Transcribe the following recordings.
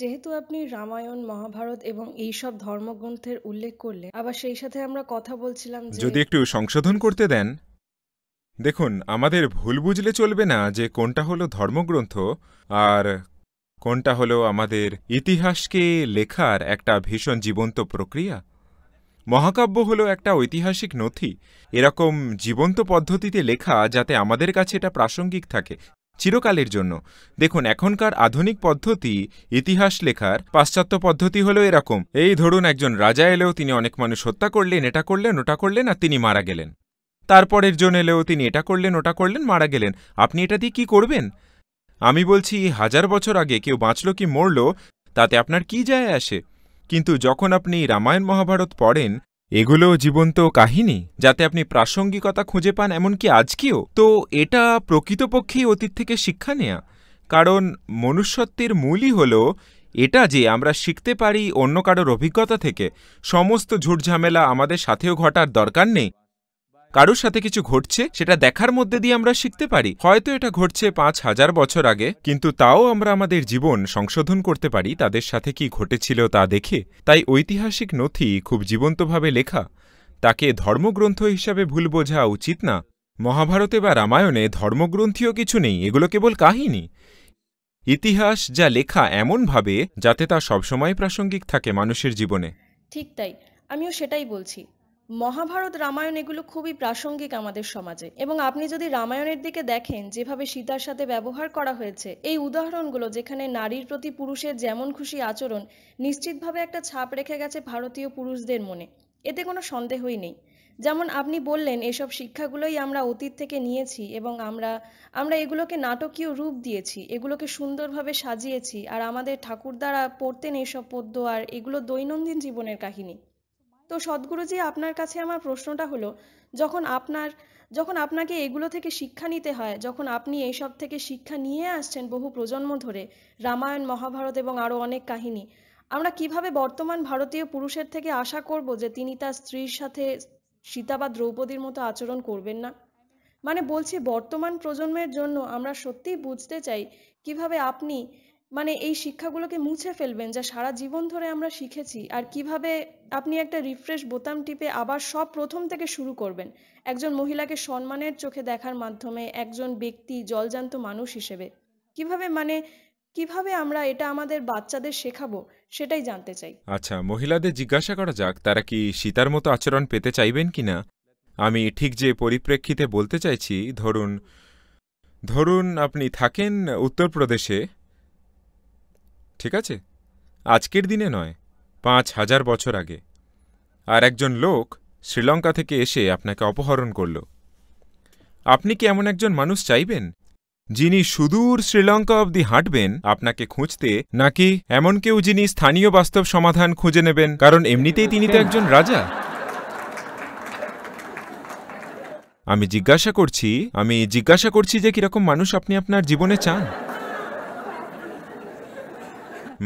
যেহেতু আপনি রামায়ণ মহাভারত এবং এইসব ধর্মগ্রন্থের উল্লেখ করলে আবার সেই সাথে আমরা কথা বলছিলাম যদি একটু সংশোধন করতে দেন দেখুন আমাদের ভুল বুঝলে চলবে না যে কোনটা হলো ধর্মগ্রন্থ আর কোনটা হলো আমাদের ইতিহাসকে লেখার একটা ভীষণ জীবন্ত প্রক্রিয়া মহাকাব্য হলো একটা ঐতিহাসিক নথি এরকম জীবন্ত পদ্ধতিতে লেখা যাতে আমাদের কাছে এটা প্রাসঙ্গিক থাকে চিরকালের জন্য দেখুন এখনকার আধুনিক পদ্ধতি ইতিহাস লেখার পাশ্চাত্য পদ্ধতি হলো এরকম এই ধরুন একজন রাজা এলেও তিনি অনেক মানুষ হত্যা করলেন এটা করলেন ওটা করলেন আর তিনি মারা গেলেন তারপরের জন এলেও তিনি এটা করলেন ওটা করলেন মারা গেলেন আপনি এটা দিয়ে কি করবেন আমি বলছি হাজার বছর আগে কেউ বাঁচল কি মরল তাতে আপনার কি যায় আসে কিন্তু যখন আপনি রামায়ণ মহাভারত পড়েন এগুলো জীবন্ত কাহিনী যাতে আপনি প্রাসঙ্গিকতা খুঁজে পান এমনকি আজকেও তো এটা প্রকৃতপক্ষেই অতীত থেকে শিক্ষা নেয়া কারণ মনুষ্যত্বের মূলই হলো এটা যে আমরা শিখতে পারি অন্য কারোর অভিজ্ঞতা থেকে সমস্ত ঝুটঝামেলা আমাদের সাথেও ঘটার দরকার নেই কারোর সাথে কিছু ঘটছে সেটা দেখার মধ্যে দিয়ে আমরা শিখতে পারি হয়তো এটা ঘটছে পাঁচ হাজার বছর আগে কিন্তু তাও আমরা আমাদের জীবন সংশোধন করতে পারি তাদের সাথে কি ঘটেছিল তা দেখে তাই ঐতিহাসিক নথি খুব জীবন্তভাবে লেখা তাকে ধর্মগ্রন্থ হিসাবে ভুল বোঝা উচিত না মহাভারতে বা রামায়ণে ধর্মগ্রন্থীয় কিছু নেই এগুলো কেবল কাহিনী ইতিহাস যা লেখা এমনভাবে যাতে তা সবসময় প্রাসঙ্গিক থাকে মানুষের জীবনে ঠিক তাই আমিও সেটাই বলছি মহাভারত রামায়ণ এগুলো খুবই প্রাসঙ্গিক আমাদের সমাজে এবং আপনি যদি রামায়ণের দিকে দেখেন যেভাবে সীতার সাথে ব্যবহার করা হয়েছে এই উদাহরণগুলো যেখানে নারীর প্রতি পুরুষের যেমন খুশি আচরণ নিশ্চিতভাবে একটা ছাপ রেখে গেছে ভারতীয় পুরুষদের মনে এতে কোনো সন্দেহই নেই যেমন আপনি বললেন এসব শিক্ষাগুলোই আমরা অতীত থেকে নিয়েছি এবং আমরা আমরা এগুলোকে নাটকীয় রূপ দিয়েছি এগুলোকে সুন্দরভাবে সাজিয়েছি আর আমাদের দ্বারা পড়তেন এইসব পদ্য আর এগুলো দৈনন্দিন জীবনের কাহিনী তো সদ্গুরুজি আপনার কাছে আমার প্রশ্নটা হলো যখন আপনার যখন আপনাকে এগুলো থেকে শিক্ষা নিতে হয় যখন আপনি এইসব থেকে শিক্ষা নিয়ে আসছেন বহু প্রজন্ম ধরে রামায়ণ মহাভারত এবং আরও অনেক কাহিনী আমরা কিভাবে বর্তমান ভারতীয় পুরুষের থেকে আশা করব যে তিনি তার স্ত্রীর সাথে সীতা বা দ্রৌপদীর মতো আচরণ করবেন না মানে বলছি বর্তমান প্রজন্মের জন্য আমরা সত্যিই বুঝতে চাই কিভাবে আপনি মানে এই শিক্ষাগুলোকে মুছে ফেলবেন যা সারা জীবন ধরে আমরা শিখেছি আর কিভাবে আপনি একটা রিফ্রেশ বোতাম টিপে আবার সব প্রথম থেকে শুরু করবেন একজন মহিলাকে সম্মানের চোখে দেখার মাধ্যমে একজন ব্যক্তি জলজান্ত মানুষ হিসেবে কিভাবে মানে কিভাবে আমরা এটা আমাদের বাচ্চাদের শেখাবো সেটাই জানতে চাই আচ্ছা মহিলাদের জিজ্ঞাসা করা যাক তারা কি সীতার মতো আচরণ পেতে চাইবেন কিনা আমি ঠিক যে পরিপ্রেক্ষিতে বলতে চাইছি ধরুন ধরুন আপনি থাকেন উত্তরপ্রদেশে ঠিক আছে আজকের দিনে নয় পাঁচ হাজার বছর আগে আর একজন লোক শ্রীলঙ্কা থেকে এসে আপনাকে অপহরণ করল আপনি কি এমন একজন মানুষ চাইবেন যিনি সুদূর শ্রীলঙ্কা অবধি হাঁটবেন আপনাকে খুঁজতে নাকি এমন কেউ যিনি স্থানীয় বাস্তব সমাধান খুঁজে নেবেন কারণ এমনিতেই তিনি তো একজন রাজা আমি জিজ্ঞাসা করছি আমি জিজ্ঞাসা করছি যে কিরকম মানুষ আপনি আপনার জীবনে চান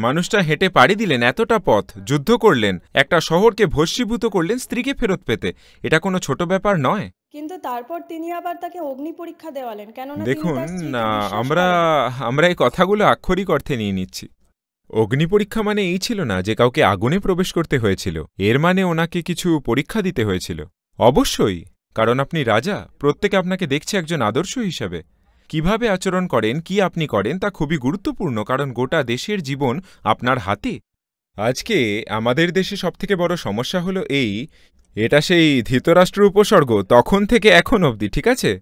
মানুষটা হেঁটে পাড়ি দিলেন এতটা পথ যুদ্ধ করলেন একটা শহরকে ভস্মীভূত করলেন স্ত্রীকে ফেরত পেতে এটা কোনো ছোট ব্যাপার নয় কিন্তু তারপর তিনি আবার তাকে অগ্নি পরীক্ষা দেওয়ালেন কেন দেখুন আমরা আমরা এই কথাগুলো আক্ষরিক অর্থে নিয়ে নিচ্ছি অগ্নি পরীক্ষা মানে এই ছিল না যে কাউকে আগুনে প্রবেশ করতে হয়েছিল এর মানে ওনাকে কিছু পরীক্ষা দিতে হয়েছিল অবশ্যই কারণ আপনি রাজা প্রত্যেকে আপনাকে দেখছে একজন আদর্শ হিসাবে কিভাবে আচরণ করেন কি আপনি করেন তা খুবই গুরুত্বপূর্ণ কারণ গোটা দেশের জীবন আপনার হাতে আজকে আমাদের দেশে সবথেকে বড় সমস্যা হলো এই এটা সেই ধৃতরাষ্ট্র উপসর্গ তখন থেকে এখন অবধি ঠিক আছে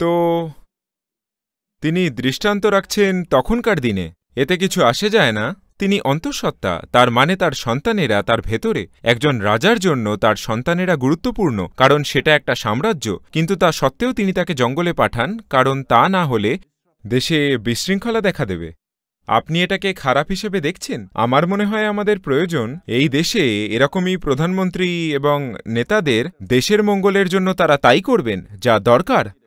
তো তিনি দৃষ্টান্ত রাখছেন তখনকার দিনে এতে কিছু আসে যায় না তিনি অন্তঃসত্ত্বা তার মানে তার সন্তানেরা তার ভেতরে একজন রাজার জন্য তার সন্তানেরা গুরুত্বপূর্ণ কারণ সেটা একটা সাম্রাজ্য কিন্তু তা সত্ত্বেও তিনি তাকে জঙ্গলে পাঠান কারণ তা না হলে দেশে বিশৃঙ্খলা দেখা দেবে আপনি এটাকে খারাপ হিসেবে দেখছেন আমার মনে হয় আমাদের প্রয়োজন এই দেশে এরকমই প্রধানমন্ত্রী এবং নেতাদের দেশের মঙ্গলের জন্য তারা তাই করবেন যা দরকার